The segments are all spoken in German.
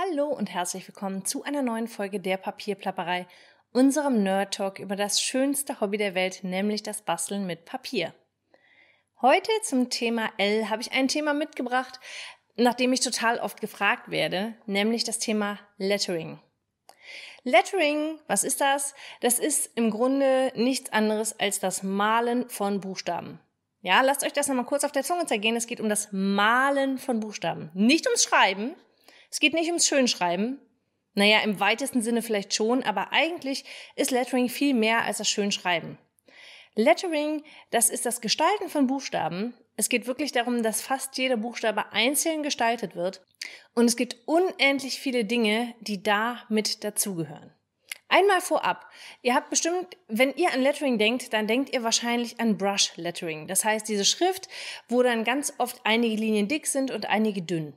Hallo und herzlich willkommen zu einer neuen Folge der Papierplapperei, unserem Nerd Talk über das schönste Hobby der Welt, nämlich das Basteln mit Papier. Heute zum Thema L habe ich ein Thema mitgebracht, nachdem ich total oft gefragt werde, nämlich das Thema Lettering. Lettering, was ist das? Das ist im Grunde nichts anderes als das Malen von Buchstaben. Ja, lasst euch das nochmal kurz auf der Zunge zergehen. Es geht um das Malen von Buchstaben. Nicht ums Schreiben, es geht nicht ums Schönschreiben. Naja, im weitesten Sinne vielleicht schon, aber eigentlich ist Lettering viel mehr als das Schönschreiben. Lettering, das ist das Gestalten von Buchstaben. Es geht wirklich darum, dass fast jeder Buchstabe einzeln gestaltet wird. Und es gibt unendlich viele Dinge, die da mit dazugehören. Einmal vorab. Ihr habt bestimmt, wenn ihr an Lettering denkt, dann denkt ihr wahrscheinlich an Brush Lettering. Das heißt, diese Schrift, wo dann ganz oft einige Linien dick sind und einige dünn.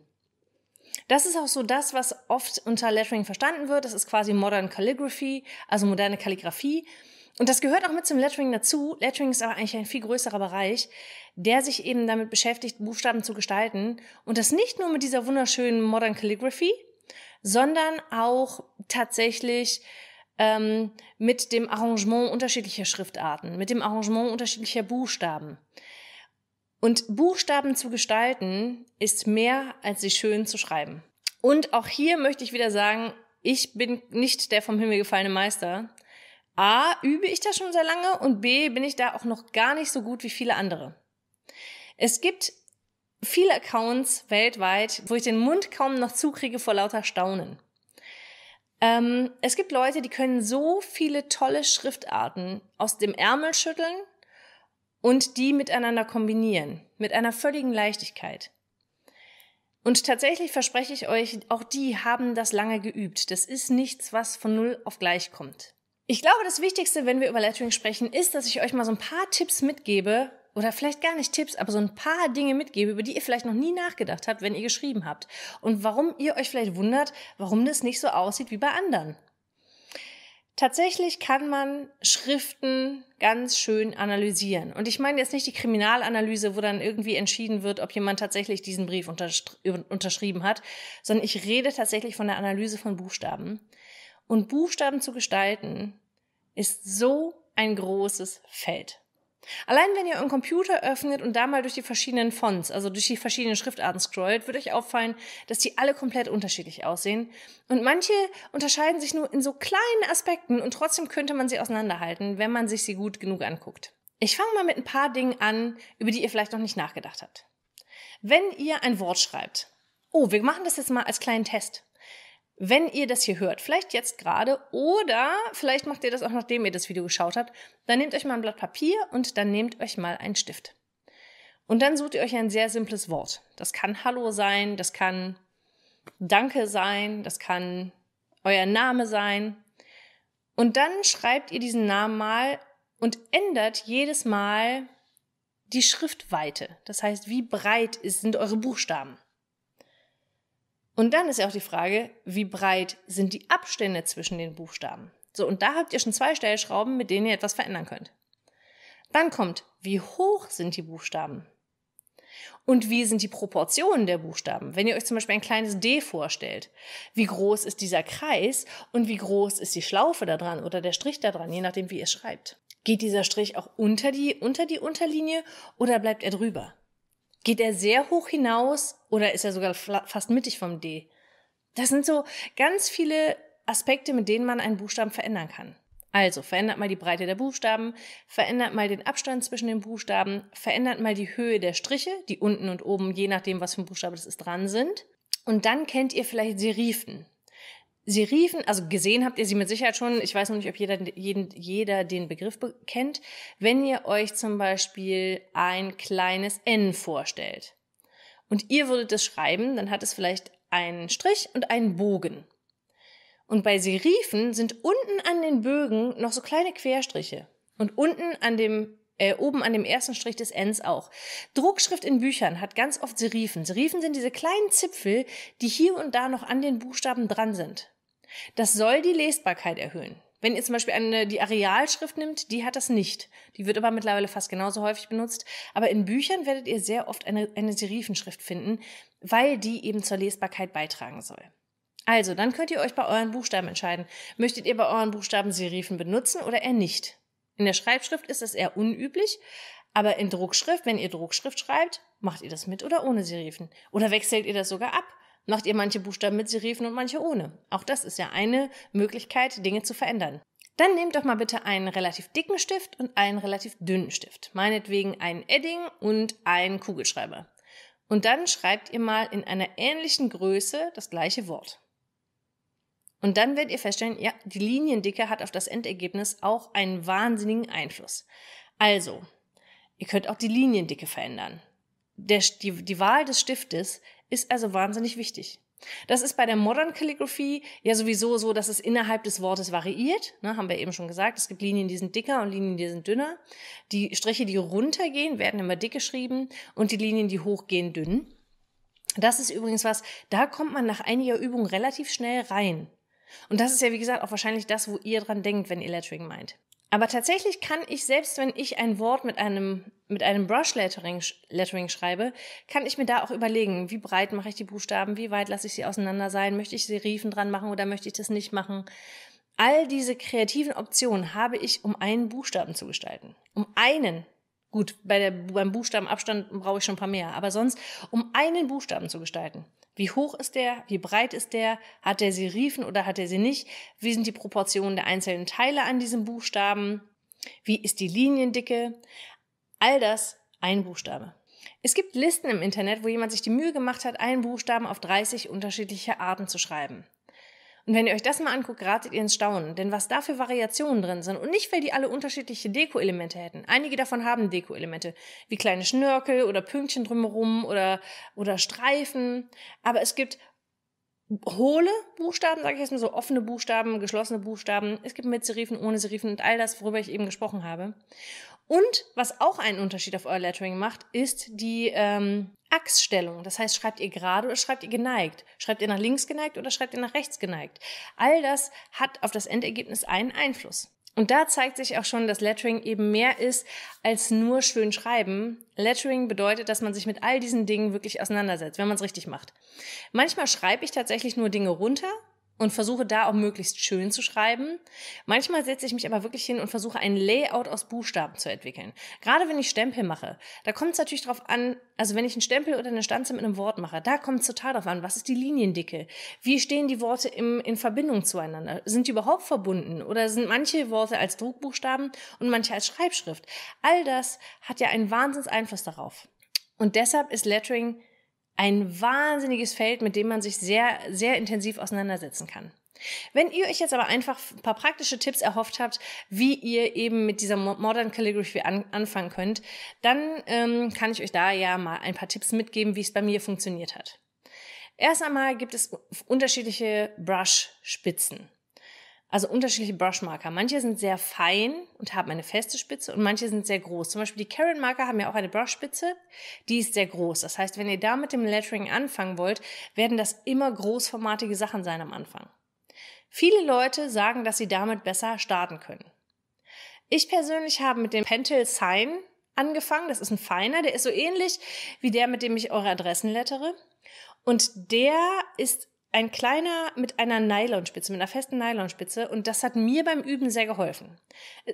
Das ist auch so das, was oft unter Lettering verstanden wird. Das ist quasi Modern Calligraphy, also moderne Kalligraphie. Und das gehört auch mit zum Lettering dazu. Lettering ist aber eigentlich ein viel größerer Bereich, der sich eben damit beschäftigt, Buchstaben zu gestalten. Und das nicht nur mit dieser wunderschönen Modern Calligraphy, sondern auch tatsächlich ähm, mit dem Arrangement unterschiedlicher Schriftarten, mit dem Arrangement unterschiedlicher Buchstaben, und Buchstaben zu gestalten ist mehr, als sie schön zu schreiben. Und auch hier möchte ich wieder sagen, ich bin nicht der vom Himmel gefallene Meister. A, übe ich das schon sehr lange und B, bin ich da auch noch gar nicht so gut wie viele andere. Es gibt viele Accounts weltweit, wo ich den Mund kaum noch zukriege vor lauter Staunen. Ähm, es gibt Leute, die können so viele tolle Schriftarten aus dem Ärmel schütteln und die miteinander kombinieren, mit einer völligen Leichtigkeit. Und tatsächlich verspreche ich euch, auch die haben das lange geübt. Das ist nichts, was von null auf gleich kommt. Ich glaube, das Wichtigste, wenn wir über Lettering sprechen, ist, dass ich euch mal so ein paar Tipps mitgebe, oder vielleicht gar nicht Tipps, aber so ein paar Dinge mitgebe, über die ihr vielleicht noch nie nachgedacht habt, wenn ihr geschrieben habt. Und warum ihr euch vielleicht wundert, warum das nicht so aussieht wie bei anderen. Tatsächlich kann man Schriften ganz schön analysieren. Und ich meine jetzt nicht die Kriminalanalyse, wo dann irgendwie entschieden wird, ob jemand tatsächlich diesen Brief unterschrieben hat, sondern ich rede tatsächlich von der Analyse von Buchstaben. Und Buchstaben zu gestalten ist so ein großes Feld. Allein wenn ihr euren Computer öffnet und da mal durch die verschiedenen Fonts, also durch die verschiedenen Schriftarten scrollt, wird euch auffallen, dass die alle komplett unterschiedlich aussehen. Und manche unterscheiden sich nur in so kleinen Aspekten und trotzdem könnte man sie auseinanderhalten, wenn man sich sie gut genug anguckt. Ich fange mal mit ein paar Dingen an, über die ihr vielleicht noch nicht nachgedacht habt. Wenn ihr ein Wort schreibt, oh, wir machen das jetzt mal als kleinen Test wenn ihr das hier hört, vielleicht jetzt gerade oder vielleicht macht ihr das auch nachdem ihr das Video geschaut habt, dann nehmt euch mal ein Blatt Papier und dann nehmt euch mal einen Stift. Und dann sucht ihr euch ein sehr simples Wort. Das kann Hallo sein, das kann Danke sein, das kann euer Name sein. Und dann schreibt ihr diesen Namen mal und ändert jedes Mal die Schriftweite. Das heißt, wie breit sind eure Buchstaben? Und dann ist ja auch die Frage, wie breit sind die Abstände zwischen den Buchstaben? So, und da habt ihr schon zwei Stellschrauben, mit denen ihr etwas verändern könnt. Dann kommt, wie hoch sind die Buchstaben? Und wie sind die Proportionen der Buchstaben? Wenn ihr euch zum Beispiel ein kleines D vorstellt, wie groß ist dieser Kreis und wie groß ist die Schlaufe da dran oder der Strich da dran, je nachdem, wie ihr schreibt. Geht dieser Strich auch unter die, unter die Unterlinie oder bleibt er drüber? Geht er sehr hoch hinaus oder ist er sogar fast mittig vom D? Das sind so ganz viele Aspekte, mit denen man einen Buchstaben verändern kann. Also verändert mal die Breite der Buchstaben, verändert mal den Abstand zwischen den Buchstaben, verändert mal die Höhe der Striche, die unten und oben, je nachdem, was für ein Buchstabe das ist, dran sind. Und dann kennt ihr vielleicht Serifen. Sie riefen, also gesehen habt ihr sie mit Sicherheit schon, ich weiß noch nicht, ob jeder, jeden, jeder den Begriff kennt, wenn ihr euch zum Beispiel ein kleines N vorstellt und ihr würdet es schreiben, dann hat es vielleicht einen Strich und einen Bogen. Und bei Serifen sind unten an den Bögen noch so kleine Querstriche und unten an dem äh, oben an dem ersten Strich des Ns auch. Druckschrift in Büchern hat ganz oft Serifen. Serifen sind diese kleinen Zipfel, die hier und da noch an den Buchstaben dran sind. Das soll die Lesbarkeit erhöhen. Wenn ihr zum Beispiel eine, die Arealschrift nimmt, die hat das nicht. Die wird aber mittlerweile fast genauso häufig benutzt. Aber in Büchern werdet ihr sehr oft eine, eine Serifenschrift finden, weil die eben zur Lesbarkeit beitragen soll. Also, dann könnt ihr euch bei euren Buchstaben entscheiden. Möchtet ihr bei euren Buchstaben Serifen benutzen oder eher nicht? In der Schreibschrift ist das eher unüblich, aber in Druckschrift, wenn ihr Druckschrift schreibt, macht ihr das mit oder ohne Serifen? Oder wechselt ihr das sogar ab? Macht ihr manche Buchstaben mit Serifen und manche ohne? Auch das ist ja eine Möglichkeit, Dinge zu verändern. Dann nehmt doch mal bitte einen relativ dicken Stift und einen relativ dünnen Stift. Meinetwegen einen Edding und einen Kugelschreiber. Und dann schreibt ihr mal in einer ähnlichen Größe das gleiche Wort. Und dann werdet ihr feststellen, ja, die Liniendicke hat auf das Endergebnis auch einen wahnsinnigen Einfluss. Also, ihr könnt auch die Liniendicke verändern der, die, die Wahl des Stiftes ist also wahnsinnig wichtig. Das ist bei der Modern Calligraphy ja sowieso so, dass es innerhalb des Wortes variiert. Ne, haben wir eben schon gesagt. Es gibt Linien, die sind dicker und Linien, die sind dünner. Die Striche, die runtergehen, werden immer dick geschrieben und die Linien, die hochgehen, dünn. Das ist übrigens was, da kommt man nach einiger Übung relativ schnell rein. Und das ist ja, wie gesagt, auch wahrscheinlich das, wo ihr dran denkt, wenn ihr Lettering meint. Aber tatsächlich kann ich, selbst wenn ich ein Wort mit einem, mit einem Brush Lettering, Lettering schreibe, kann ich mir da auch überlegen, wie breit mache ich die Buchstaben, wie weit lasse ich sie auseinander sein, möchte ich Serifen dran machen oder möchte ich das nicht machen. All diese kreativen Optionen habe ich, um einen Buchstaben zu gestalten. Um einen. Gut, bei der, beim Buchstabenabstand brauche ich schon ein paar mehr, aber sonst, um einen Buchstaben zu gestalten. Wie hoch ist der? Wie breit ist der? Hat er Serifen oder hat er sie nicht? Wie sind die Proportionen der einzelnen Teile an diesem Buchstaben? Wie ist die Liniendicke? All das ein Buchstabe. Es gibt Listen im Internet, wo jemand sich die Mühe gemacht hat, einen Buchstaben auf 30 unterschiedliche Arten zu schreiben. Und wenn ihr euch das mal anguckt, geratet ihr ins Staunen. Denn was da für Variationen drin sind, und nicht, weil die alle unterschiedliche Deko-Elemente hätten. Einige davon haben Deko-Elemente, wie kleine Schnörkel oder Pünktchen drumherum oder, oder Streifen. Aber es gibt hohle Buchstaben, sage ich jetzt mal so, offene Buchstaben, geschlossene Buchstaben. Es gibt mit Serifen, ohne Serifen und all das, worüber ich eben gesprochen habe. Und was auch einen Unterschied auf euer Lettering macht, ist die ähm, Achsstellung. Das heißt, schreibt ihr gerade oder schreibt ihr geneigt? Schreibt ihr nach links geneigt oder schreibt ihr nach rechts geneigt? All das hat auf das Endergebnis einen Einfluss. Und da zeigt sich auch schon, dass Lettering eben mehr ist als nur schön schreiben. Lettering bedeutet, dass man sich mit all diesen Dingen wirklich auseinandersetzt, wenn man es richtig macht. Manchmal schreibe ich tatsächlich nur Dinge runter, und versuche da auch möglichst schön zu schreiben. Manchmal setze ich mich aber wirklich hin und versuche ein Layout aus Buchstaben zu entwickeln. Gerade wenn ich Stempel mache, da kommt es natürlich drauf an, also wenn ich einen Stempel oder eine Stanze mit einem Wort mache, da kommt es total drauf an, was ist die Liniendicke? Wie stehen die Worte im, in Verbindung zueinander? Sind die überhaupt verbunden? Oder sind manche Worte als Druckbuchstaben und manche als Schreibschrift? All das hat ja einen Wahnsinns Einfluss darauf. Und deshalb ist Lettering ein wahnsinniges Feld, mit dem man sich sehr, sehr intensiv auseinandersetzen kann. Wenn ihr euch jetzt aber einfach ein paar praktische Tipps erhofft habt, wie ihr eben mit dieser Modern Calligraphy an, anfangen könnt, dann ähm, kann ich euch da ja mal ein paar Tipps mitgeben, wie es bei mir funktioniert hat. Erst einmal gibt es unterschiedliche Brush-Spitzen. Also unterschiedliche Brushmarker. Manche sind sehr fein und haben eine feste Spitze und manche sind sehr groß. Zum Beispiel die Karen Marker haben ja auch eine Brushspitze, die ist sehr groß. Das heißt, wenn ihr da mit dem Lettering anfangen wollt, werden das immer großformatige Sachen sein am Anfang. Viele Leute sagen, dass sie damit besser starten können. Ich persönlich habe mit dem Pentel Sign angefangen. Das ist ein feiner, der ist so ähnlich wie der, mit dem ich eure Adressen lettere. Und der ist ein kleiner mit einer Nylonspitze, mit einer festen Nylonspitze und das hat mir beim Üben sehr geholfen.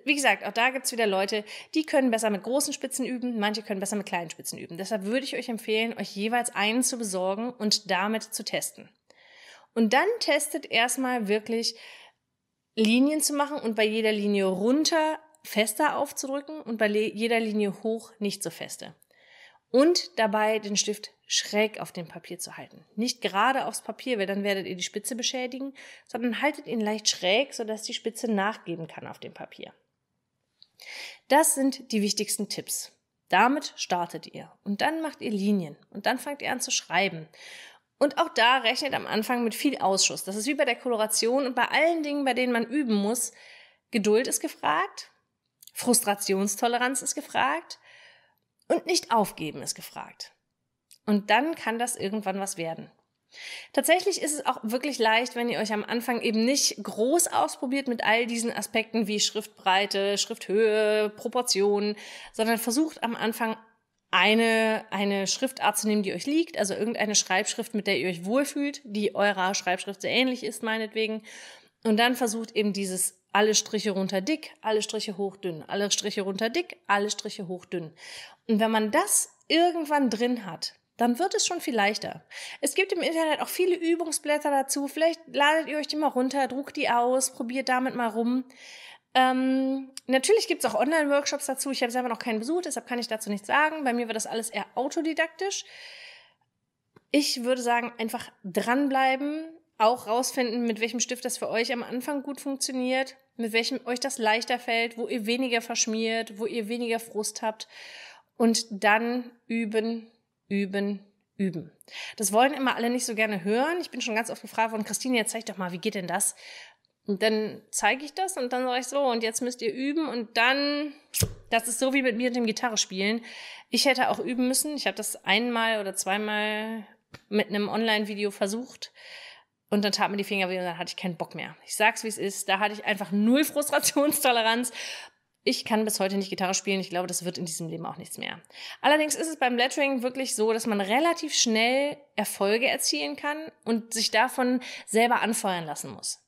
Wie gesagt, auch da gibt's wieder Leute, die können besser mit großen Spitzen üben, manche können besser mit kleinen Spitzen üben. Deshalb würde ich euch empfehlen, euch jeweils einen zu besorgen und damit zu testen. Und dann testet erstmal wirklich Linien zu machen und bei jeder Linie runter fester aufzudrücken und bei jeder Linie hoch nicht so feste und dabei den Stift schräg auf dem Papier zu halten. Nicht gerade aufs Papier, weil dann werdet ihr die Spitze beschädigen, sondern haltet ihn leicht schräg, sodass die Spitze nachgeben kann auf dem Papier. Das sind die wichtigsten Tipps. Damit startet ihr und dann macht ihr Linien und dann fangt ihr an zu schreiben. Und auch da rechnet am Anfang mit viel Ausschuss. Das ist wie bei der Koloration und bei allen Dingen, bei denen man üben muss. Geduld ist gefragt, Frustrationstoleranz ist gefragt, und nicht aufgeben ist gefragt. Und dann kann das irgendwann was werden. Tatsächlich ist es auch wirklich leicht, wenn ihr euch am Anfang eben nicht groß ausprobiert mit all diesen Aspekten wie Schriftbreite, Schrifthöhe, Proportionen, sondern versucht am Anfang eine, eine Schriftart zu nehmen, die euch liegt, also irgendeine Schreibschrift, mit der ihr euch wohlfühlt, die eurer Schreibschrift sehr ähnlich ist, meinetwegen, und dann versucht eben dieses alle Striche runter dick, alle Striche hoch dünn, alle Striche runter dick, alle Striche hoch dünn. Und wenn man das irgendwann drin hat, dann wird es schon viel leichter. Es gibt im Internet auch viele Übungsblätter dazu. Vielleicht ladet ihr euch die mal runter, druckt die aus, probiert damit mal rum. Ähm, natürlich gibt es auch Online-Workshops dazu. Ich habe selber noch keinen besucht, deshalb kann ich dazu nichts sagen. Bei mir war das alles eher autodidaktisch. Ich würde sagen, einfach dranbleiben, auch rausfinden, mit welchem Stift das für euch am Anfang gut funktioniert, mit welchem euch das leichter fällt, wo ihr weniger verschmiert, wo ihr weniger Frust habt und dann üben, üben, üben. Das wollen immer alle nicht so gerne hören. Ich bin schon ganz oft gefragt worden, Christine, jetzt zeig doch mal, wie geht denn das? Und dann zeige ich das und dann sage ich so, und jetzt müsst ihr üben und dann, das ist so wie mit mir und dem Gitarre spielen. Ich hätte auch üben müssen. Ich habe das einmal oder zweimal mit einem Online-Video versucht. Und dann tat mir die Finger weh und dann hatte ich keinen Bock mehr. Ich sag's, wie es ist. Da hatte ich einfach null Frustrationstoleranz. Ich kann bis heute nicht Gitarre spielen. Ich glaube, das wird in diesem Leben auch nichts mehr. Allerdings ist es beim Lettering wirklich so, dass man relativ schnell Erfolge erzielen kann und sich davon selber anfeuern lassen muss.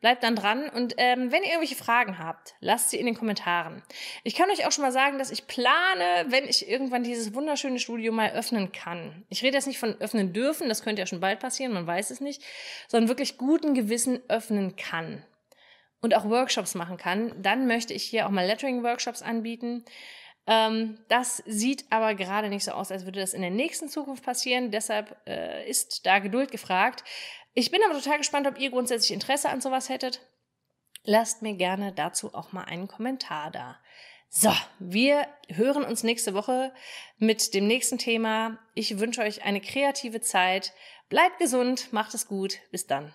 Bleibt dann dran und ähm, wenn ihr irgendwelche Fragen habt, lasst sie in den Kommentaren. Ich kann euch auch schon mal sagen, dass ich plane, wenn ich irgendwann dieses wunderschöne Studio mal öffnen kann. Ich rede jetzt nicht von öffnen dürfen, das könnte ja schon bald passieren, man weiß es nicht, sondern wirklich guten Gewissen öffnen kann und auch Workshops machen kann. Dann möchte ich hier auch mal Lettering-Workshops anbieten ähm, das sieht aber gerade nicht so aus, als würde das in der nächsten Zukunft passieren. Deshalb äh, ist da Geduld gefragt. Ich bin aber total gespannt, ob ihr grundsätzlich Interesse an sowas hättet. Lasst mir gerne dazu auch mal einen Kommentar da. So, wir hören uns nächste Woche mit dem nächsten Thema. Ich wünsche euch eine kreative Zeit. Bleibt gesund, macht es gut. Bis dann.